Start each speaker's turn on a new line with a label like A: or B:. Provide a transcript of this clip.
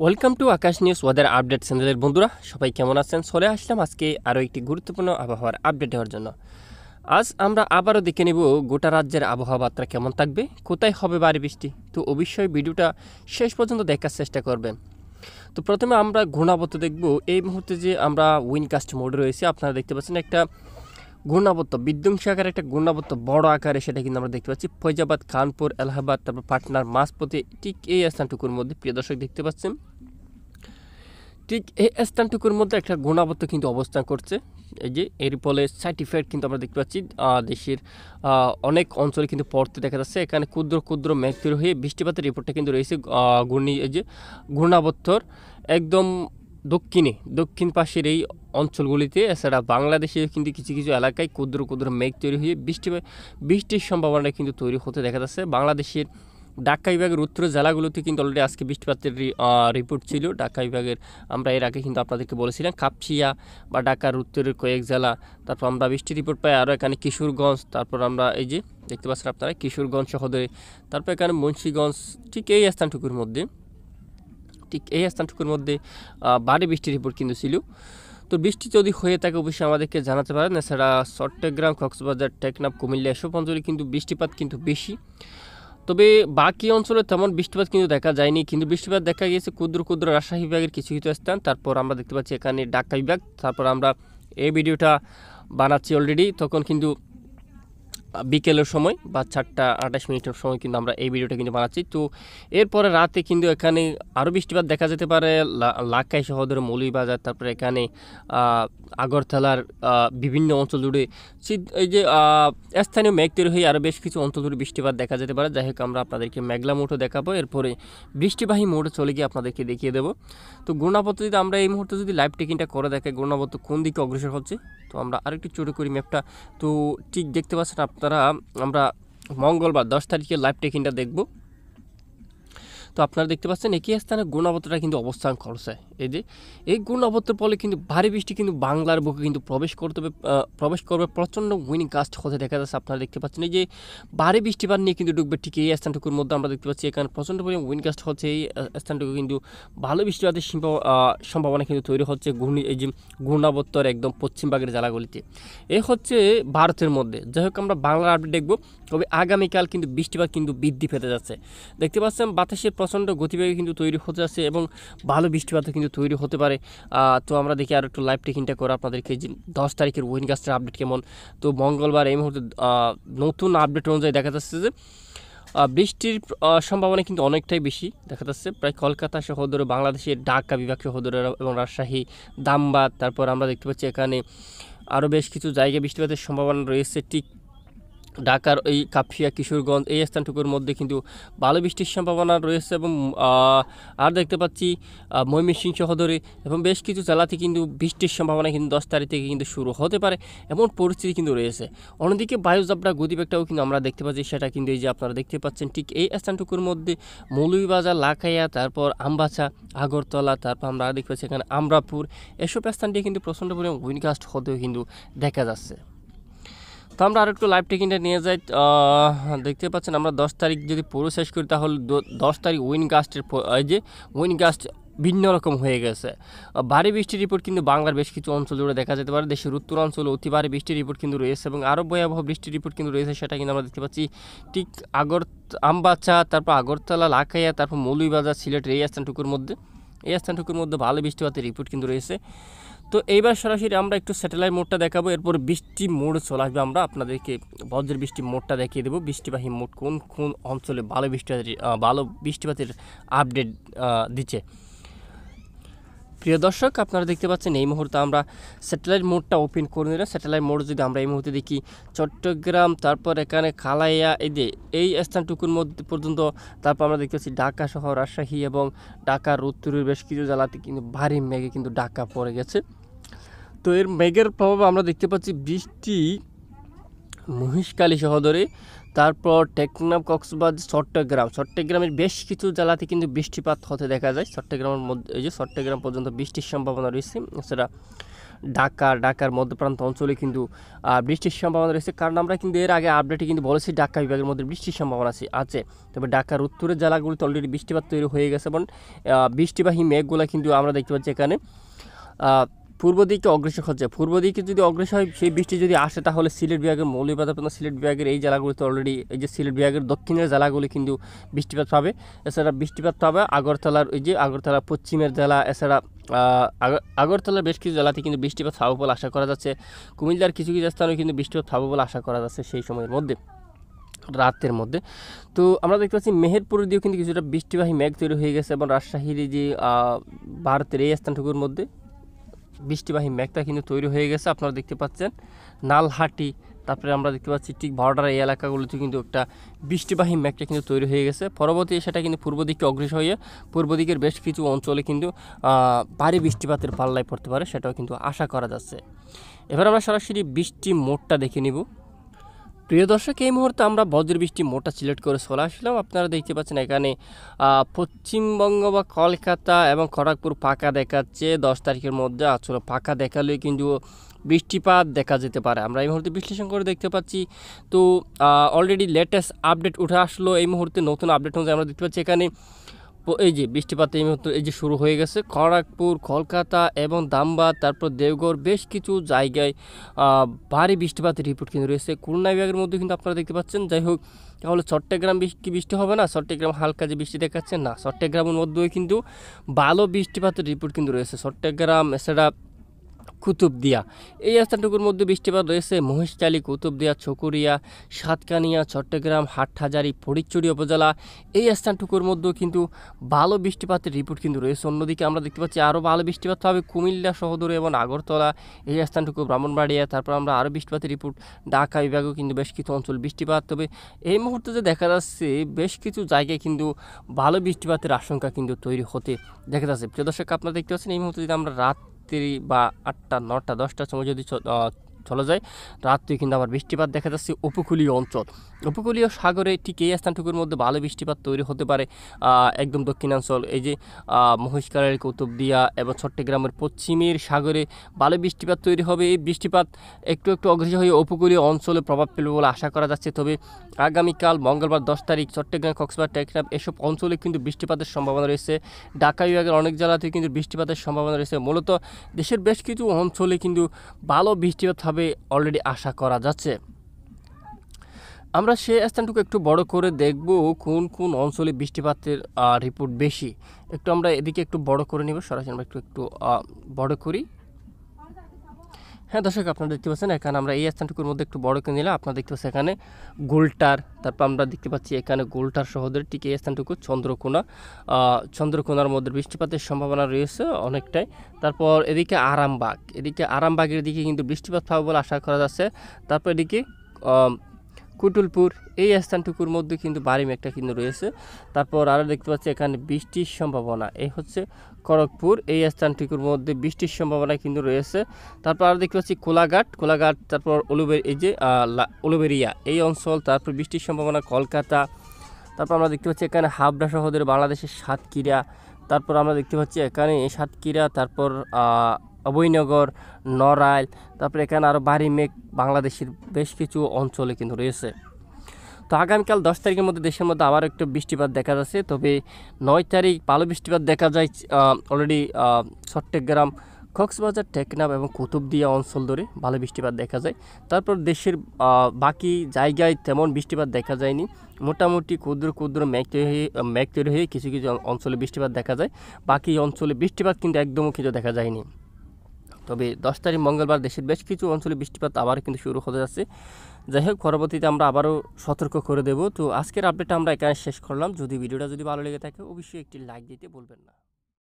A: welcome to Akash news weather update চ্যানেলের বন্ধুরা সবাই কেমন আছেন চলে আসলাম আজকে আরও একটি গুরুত্বপূর্ণ আবহাওয়ার আপডেট হওয়ার জন্য আজ আমরা আবারও দেখে নেব গোটা রাজ্যের আবহাওয়া বার্তা কেমন থাকবে কোথায় হবে বাড়ি বৃষ্টি তো অবশ্যই ভিডিওটা শেষ পর্যন্ত দেখার চেষ্টা করবেন তো প্রথমে আমরা ঘূর্ণাবর্ত দেখব এই মুহূর্তে যে আমরা উইনকাস্ট মোড রয়েছে আপনারা দেখতে পাচ্ছেন একটা গুণাবত্ত বিধ্বংসী আকারে একটা গুণাবত্ত বড় আকারে সেটা কিন্তু আমরা দেখতে পাচ্ছি ফৈজাবাদ খানপুর এলাহাবাদ তারপর পাটনার মাঝপথে ঠিক এই স্থানটুকুর মধ্যে প্রিয় দর্শক দেখতে পাচ্ছেন ঠিক এই স্থানটুকুর মধ্যে একটা গুণাবত্ত কিন্তু অবস্থান করছে এই যে এর ফলে সাইড ইফেক্ট কিন্তু আমরা দেখতে পাচ্ছি দেশের অনেক অঞ্চলে কিন্তু পড়তে দেখা যাচ্ছে এখানে ক্ষুদ্র ক্ষুদ্র মেঘ তৈরি হয়ে বৃষ্টিপাতের রিপোর্টটা কিন্তু রয়েছে ঘূর্ণি এই যে ঘূর্ণাবত্তর একদম দক্ষিণে দক্ষিণ পাশের এই অঞ্চলগুলিতে এছাড়া বাংলাদেশেও কিন্তু কিছু কিছু এলাকায় ক্ষুদ্র ক্ষুদ্র মেঘ তৈরি হয়ে বৃষ্টি বৃষ্টির সম্ভাবনা কিন্তু তৈরি হতে দেখা যাচ্ছে বাংলাদেশের ঢাকা বিভাগের উত্তর জেলাগুলোতে কিন্তু অলরেডি আজকে বৃষ্টিপাতের রিপোর্ট ছিল ঢাকা বিভাগের আমরা এর আগে কিন্তু আপনাদেরকে বলেছিলাম কাপসিয়া বা ঢাকার উত্তরের কয়েক জেলা তারপর আমরা বৃষ্টির রিপোর্ট পাই আরও এখানে কিশোরগঞ্জ তারপর আমরা এই যে দেখতে পাচ্ছেন আপনারা কিশোরগঞ্জ শহরে তারপর এখানে মুন্সীগঞ্জ ঠিক এই স্থানটুকুর মধ্যে ঠিক এই স্থানটুকুর মধ্যে বাড়ি বৃষ্টির রিপোর্ট কিন্তু ছিল তো বৃষ্টি যদি হয়ে থাকে অবশ্যই আমাদেরকে জানাতে পারেন এছাড়া চট্টগ্রাম কক্সবাজার টেকনাফ কুমিল্লা এসব অঞ্চলে কিন্তু বৃষ্টিপাত কিন্তু বেশি তবে বাকি অঞ্চলে তেমন বৃষ্টিপাত কিন্তু দেখা যায়নি কিন্তু বৃষ্টিপাত দেখা গিয়েছে ক্ষুদ্র ক্ষুদ্র রাজশাহী বিভাগের কিছু কিছু স্থান তারপর আমরা দেখতে পাচ্ছি এখানে ঢাকা বিভাগ তারপর আমরা এই ভিডিওটা বানাচ্ছি অলরেডি তখন কিন্তু বিকেলের সময় বা চারটা আঠাশ মিনিটের সময় কিন্তু আমরা এই ভিডিওটা কিন্তু বানাচ্ছি তো এরপরে রাতে কিন্তু এখানে আরও বৃষ্টিপাত দেখা যেতে পারে লাকাই শহরের মৌলিবাজার তারপরে এখানে আগরতলার বিভিন্ন অঞ্চল জুড়ে এই যে স্থানীয় মেঘ তৈরি হয়ে আরও বেশ কিছু অঞ্চল জুড়ে বৃষ্টিপাত দেখা যেতে পারে যাই হোক আমরা আপনাদেরকে মেঘলা মোটও দেখাবো এরপরে বৃষ্টিবাহী মোটে চলে গিয়ে আপনাদেরকে দেখিয়ে দেবো তো যদি আমরা এই মুহূর্তে যদি লাইভ টেকিংটা করে দেখে গুণাবদ্ধ কোন দিকে অগ্রসর হচ্ছে তো আমরা আরেকটু ছোটো করি ম্যাপটা তো ঠিক দেখতে পাচ্ছেন আপনি আপনারা আমরা মঙ্গলবার দশ তারিখে লাইভ টেকিংটা দেখব তো আপনারা দেখতে পাচ্ছেন একই স্থানে গুণাবদ্ধটা কিন্তু অবস্থান করছে এই যে এই গুণাবদ্ধের ফলে কিন্তু ভারী বৃষ্টি কিন্তু বাংলার বুকে কিন্তু প্রবেশ করতে হবে প্রবেশ করবে প্রচণ্ড উইনিং কাস্ট হতে দেখা যাচ্ছে আপনারা দেখতে পাচ্ছেন এই যে ভারী বৃষ্টিপাত নিয়ে কিন্তু ডুববে ঠিক এই স্থানটুকুর মধ্যে আমরা দেখতে পাচ্ছি এখানে প্রচণ্ড পরিমাণ উইন কাস্ট হচ্ছে এই স্থানটুকু কিন্তু ভালো বৃষ্টিপাতের সম্ভাবনা কিন্তু তৈরি হচ্ছে ঘূর্ণি এই যে ঘূর্ণাবত্তর একদম পশ্চিমবাগের জেলাগুলিতে এ হচ্ছে ভারতের মধ্যে যাই হোক আমরা বাংলার আপডেট দেখব তবে আগামীকাল কিন্তু বৃষ্টিপাত কিন্তু বৃদ্ধি পেতে যাচ্ছে দেখতে পাচ্ছেন বাতাসের প্রচণ্ড গতিবেগে কিন্তু তৈরি হতে যাচ্ছে এবং ভালো বৃষ্টিপাতও কিন্তু তৈরি হতে পারে তো আমরা দেখি আর একটু লাইভ টেকিংটা করে আপনাদেরকে দশ তারিখের উইন গাছটার আপডেট কেমন তো মঙ্গলবার এই মুহূর্তে নতুন আপডেট অনুযায়ী দেখা যাচ্ছে যে বৃষ্টির সম্ভাবনা কিন্তু অনেকটাই বেশি দেখা যাচ্ছে প্রায় কলকাতা সহ ধরে বাংলাদেশের ঢাকা বিভাগ সহ ধরে এবং রাজশাহী দামবাদ তারপর আমরা দেখতে পাচ্ছি এখানে আরও বেশ কিছু জায়গায় বৃষ্টিপাতের সম্ভাবনা রয়েছে ঠিক ঢাকার এই কাফিয়া কিশোরগঞ্জ এই স্থানটুকুর মধ্যে কিন্তু ভালো বৃষ্টির সম্ভাবনা রয়েছে এবং আর দেখতে পাচ্ছি ময়মনসিংহ সহদরে এবং বেশ কিছু জেলাতে কিন্তু বৃষ্টির সম্ভাবনা কিন্তু দশ তারিখ থেকে কিন্তু শুরু হতে পারে এমন পরিস্থিতি কিন্তু রয়েছে অন্যদিকে বায়ুজাবরা গতিবেগটাও কিন্তু আমরা দেখতে পাচ্ছি সেটা কিন্তু এই যে আপনারা দেখতে পাচ্ছেন ঠিক এই স্থানটুকুর মধ্যে মৌলভীবাজার লাখাইয়া তারপর আমবাছা আগরতলা তারপর আমরা দেখতে পাচ্ছি এখানে আমরাপুর এসব স্থানটি কিন্তু প্রচণ্ড পরিমাণ উইনকাস্ট হতেও কিন্তু দেখা যাচ্ছে তো আমরা আর একটু লাইভ টেকিংটা নিয়ে যাই দেখতে পাচ্ছেন আমরা দশ তারিখ যদি পুরো শেষ করি তাহলে দশ তারিখ উইন গাস্টের যে উইন গাস্ট ভিন্ন রকম হয়ে গেছে ভারী বৃষ্টির রিপোর্ট কিন্তু বাংলার বেশ কিছু অঞ্চল জুড়ে দেখা যেতে পারে দেশের অঞ্চলে অতি ভারী বৃষ্টির রিপোর্ট কিন্তু রয়েছে এবং আরও ভয়াবহ বৃষ্টির রিপোর্ট কিন্তু রয়েছে সেটা কিন্তু আমরা দেখতে পাচ্ছি ঠিক আগর আমবাচা তারপর আগরতলা লাখাইয়া তারপর মৌলুইবাজার সিলেট এই স্থানটুকুর মধ্যে এই স্থানটুকুর মধ্যে ভালো বৃষ্টিপাতের রিপোর্ট কিন্তু রয়েছে তো এইবার সরাসরি আমরা একটু স্যাটেলাইট মোডটা দেখাবো এরপর বৃষ্টি মোড চলে আসবে আমরা আপনাদেরকে বজ্র বৃষ্টি মোডটা দেখিয়ে দেবো বৃষ্টিবাহী মোড কোন কোন অঞ্চলে ভালো বৃষ্টিপাতের ভালো বৃষ্টিপাতের আপডেট দিচ্ছে প্রিয় দর্শক আপনারা দেখতে পাচ্ছেন এই মুহূর্তে আমরা স্যাটেলাইট মোডটা ওপেন করে নিলাম স্যাটেলাইট মোড যদি আমরা এই মুহূর্তে দেখি চট্টগ্রাম তারপর এখানে খালাইয়া যে এই স্থানটুকুর মধ্যে পর্যন্ত তারপর আমরা দেখতে পাচ্ছি ঢাকা শহর রাজশাহী এবং ঢাকার উত্তরের বেশ কিছু জেলাতে কিন্তু ভারী মেঘে কিন্তু ঢাকা পড়ে গেছে তো এর মেঘের প্রভাবে আমরা দেখতে পাচ্ছি বৃষ্টি মহিষকালী সহদরে তারপর টেকনাফ কক্সবাজ চট্টগ্রাম চট্টগ্রামের বেশ কিছু জেলাতে কিন্তু বৃষ্টিপাত হতে দেখা যায় চট্টগ্রামের মধ্যে এই যে চট্টগ্রাম পর্যন্ত বৃষ্টির সম্ভাবনা রয়েছে এছাড়া ঢাকা ঢাকার মধ্যপ্রান্ত অঞ্চলে কিন্তু বৃষ্টির সম্ভাবনা রয়েছে কারণ আমরা কিন্তু এর আগে আপডেটে কিন্তু বলেছি ঢাকা বিভাগের মধ্যে বৃষ্টির সম্ভাবনা আছে আছে তবে ঢাকার উত্তরের জেলাগুলিতে অলরেডি বৃষ্টিপাত তৈরি হয়ে গেছে এবং বৃষ্টিবাহী মেঘগুলো কিন্তু আমরা দেখতে পাচ্ছি এখানে পূর্ব দিকে অগ্রসর হচ্ছে পূর্ব দিকে যদি অগ্রসর হয় সেই বৃষ্টি যদি আসে তাহলে সিলেট বিভাগের মৌলিবাজার পর্যন্ত সিলেট বিভাগের এই জেলাগুলিতে অলরেডি এই যে সিলেট বিভাগের দক্ষিণের জেলাগুলি কিন্তু বৃষ্টিপাত পাবে এছাড়া বৃষ্টিপাত পাবে আগরতলার ওই যে আগরতলা পশ্চিমের জেলা এছাড়া আগরতলার বেশ কিছু জেলাতে কিন্তু বৃষ্টিপাত হবে বলে আশা করা যাচ্ছে কুমিল্লার কিছু কিছু স্থানেও কিন্তু বৃষ্টিপাত হবে বলে আশা করা যাচ্ছে সেই সময়ের মধ্যে রাতের মধ্যে তো আমরা দেখতে পাচ্ছি মেহেরপুরের দিয়েও কিন্তু কিছুটা বৃষ্টিবাহী মেঘ তৈরি হয়ে গেছে এবং রাজশাহীর যে ভারতের এই স্থানটুকুর মধ্যে বৃষ্টিবাহী মেঘটা কিন্তু তৈরি হয়ে গেছে আপনারা দেখতে পাচ্ছেন নালহাটি তারপরে আমরা দেখতে পাচ্ছি ঠিক বর্ডার এই এলাকাগুলোতে কিন্তু একটা বৃষ্টিবাহী মেঘটা কিন্তু তৈরি হয়ে গেছে পরবর্তী সেটা কিন্তু পূর্ব দিকে অগ্রসর হয়ে পূর্ব দিকের বেশ কিছু অঞ্চলে কিন্তু ভারী বৃষ্টিপাতের পাল্লায় পড়তে পারে সেটাও কিন্তু আশা করা যাচ্ছে এবার আমরা সরাসরি বৃষ্টি মোড়টা দেখে নিব প্রিয় দর্শক এই মুহূর্তে আমরা বজ্র বৃষ্টি মোটা সিলেক্ট করে চলে আসলাম আপনারা দেখতে পাচ্ছেন এখানে পশ্চিমবঙ্গ বা কলকাতা এবং খড়গপুর ফাঁকা দেখাচ্ছে দশ তারিখের মধ্যে আসলে ফাঁকা দেখালে কিন্তু বৃষ্টিপাত দেখা যেতে পারে আমরা এই মুহূর্তে বিশ্লেষণ করে দেখতে পাচ্ছি তো অলরেডি লেটেস্ট আপডেট উঠে আসলো এই মুহূর্তে নতুন আপডেট অনুযায়ী আমরা দেখতে পাচ্ছি এখানে এই যে বৃষ্টিপাত এই মুহূর্তে এই যে শুরু হয়ে গেছে খড়গপুর কলকাতা এবং দামবাদ তারপর দেওঘর বেশ কিছু জায়গায় ভারী বৃষ্টিপাতের রিপোর্ট কিন্তু রয়েছে খুলনা বিভাগের মধ্যে কিন্তু আপনারা দেখতে পাচ্ছেন যাই হোক তাহলে চট্টগ্রাম কি বৃষ্টি হবে না চট্টগ্রাম হালকা যে বৃষ্টি দেখাচ্ছে না চট্টগ্রামের মধ্যেও কিন্তু ভালো বৃষ্টিপাতের রিপোর্ট কিন্তু রয়েছে চট্টগ্রাম এছাড়া কুতুবদিয়া এই স্থানটুকুর মধ্যে বৃষ্টিপাত রয়েছে মহিষকালী কুতুবদিয়া চকুরিয়া সাতকানিয়া চট্টগ্রাম হাটহাজারি ফরিচুরি উপজেলা এই স্থানটুকুর মধ্যেও কিন্তু ভালো বৃষ্টিপাতের রিপোর্ট কিন্তু রয়েছে অন্যদিকে আমরা দেখতে পাচ্ছি আরও ভালো বৃষ্টিপাত হবে কুমিল্লা সহদরে এবং আগরতলা এই স্থানটুকু ব্রাহ্মণবাড়িয়া তারপর আমরা আরও বৃষ্টিপাতের রিপোর্ট ঢাকা বিভাগেও কিন্তু বেশ কিছু অঞ্চল বৃষ্টিপাত তবে এই মুহূর্তে যে দেখা যাচ্ছে বেশ কিছু জায়গায় কিন্তু ভালো বৃষ্টিপাতের আশঙ্কা কিন্তু তৈরি হতে দেখা যাচ্ছে প্রিয় দর্শক আপনারা দেখতে পাচ্ছেন এই মুহূর্তে যদি আমরা রাত রাত্রি বা আটটা নটা দশটার সময় যদি চলে যায় রাত্রে কিন্তু আবার বৃষ্টিপাত দেখা যাচ্ছে উপকূলীয় অঞ্চল উপকূলীয় সাগরে ঠিক এই স্থানটুকুর মধ্যে ভালো বৃষ্টিপাত তৈরি হতে পারে একদম দক্ষিণাঞ্চল এই যে মহিষকালের কৌতুবদিয়া এবং চট্টগ্রামের পশ্চিমের সাগরে ভালো বৃষ্টিপাত তৈরি হবে এই বৃষ্টিপাত একটু একটু অগ্রসর হয়ে উপকূলীয় অঞ্চলে প্রভাব ফেলবে বলে আশা করা যাচ্ছে তবে আগামীকাল মঙ্গলবার দশ তারিখ চট্টগ্রাম কক্সবাজার টেকনাফ এসব অঞ্চলে কিন্তু বৃষ্টিপাতের সম্ভাবনা রয়েছে ঢাকা বিভাগের অনেক জেলাতে কিন্তু বৃষ্টিপাতের সম্ভাবনা রয়েছে মূলত দেশের বেশ কিছু অঞ্চলে কিন্তু ভালো বৃষ্টিপাত ভাবে অলরেডি আশা করা যাচ্ছে আমরা সেই স্থানটুকু একটু বড় করে দেখব কোন কোন অঞ্চলে বৃষ্টিপাতের রিপোর্ট বেশি একটু আমরা এদিকে একটু বড় করে নিব সরাসরি আমরা একটু একটু বড় করি হ্যাঁ দর্শক আপনারা দেখতে পাচ্ছেন এখানে আমরা এই স্থানটুকুর মধ্যে একটু বড় করে নিলাম আপনারা দেখতে পাচ্ছেন এখানে গোলটার তারপর আমরা দেখতে পাচ্ছি এখানে গোলটার সহদের ঠিক এই স্থানটুকু চন্দ্রকোনা চন্দ্রকোনার মধ্যে বৃষ্টিপাতের সম্ভাবনা রয়েছে অনেকটাই তারপর এদিকে আরামবাগ এদিকে আরামবাগের দিকে কিন্তু বৃষ্টিপাত পাবে বলে আশা করা যাচ্ছে তারপর এদিকে কুটুলপুর এই স্থানটুকুর মধ্যে কিন্তু বাড়ি মেঘটা কিন্তু রয়েছে তারপর আরও দেখতে পাচ্ছি এখানে বৃষ্টির সম্ভাবনা এই হচ্ছে খড়গপুর এই স্থানটুকুর মধ্যে বৃষ্টির সম্ভাবনা কিন্তু রয়েছে তারপর আরও দেখতে পাচ্ছি কোলাঘাট কোলাঘাট তারপর উলুবের এই যে উলুবেরিয়া এই অঞ্চল তারপর বৃষ্টির সম্ভাবনা কলকাতা তারপর আমরা দেখতে পাচ্ছি এখানে হাবড়া শহরের বাংলাদেশের সাতক্রিয়া তারপর আমরা দেখতে পাচ্ছি এখানে সাতক্রিয়া তারপর অভয়নগর নড়াইল তারপরে এখানে আরও বাড়ি মেঘ বাংলাদেশের বেশ কিছু অঞ্চলে কিন্তু রয়েছে তো আগামীকাল দশ তারিখের মধ্যে দেশের মধ্যে আবার একটু বৃষ্টিপাত দেখা যাচ্ছে তবে নয় তারিখ ভালো বৃষ্টিপাত দেখা যায় অলরেডি চট্টগ্রাম কক্সবাজার টেকনাফ এবং কুতুবদিয়া অঞ্চল ধরে ভালো বৃষ্টিপাত দেখা যায় তারপর দেশের বাকি জায়গায় তেমন বৃষ্টিপাত দেখা যায়নি মোটামুটি ক্ষুদ্র ক্ষুদ্র মেঘ তৈরি হয়ে মেঘ তৈরি হয়ে কিছু কিছু অঞ্চলে বৃষ্টিপাত দেখা যায় বাকি অঞ্চলে বৃষ্টিপাত কিন্তু একদমও কিছু দেখা যায়নি তবে দশ তারিখ মঙ্গলবার দেশের বেশ কিছু অঞ্চলে বৃষ্টিপাত আবার কিন্তু শুরু হতে যাচ্ছে যাই হোক পরবর্তীতে আমরা আবারও সতর্ক করে দেব তো আজকের আপডেটটা আমরা এখানে শেষ করলাম যদি ভিডিওটা যদি ভালো লেগে থাকে অবশ্যই একটি লাইক দিতে বলবেন না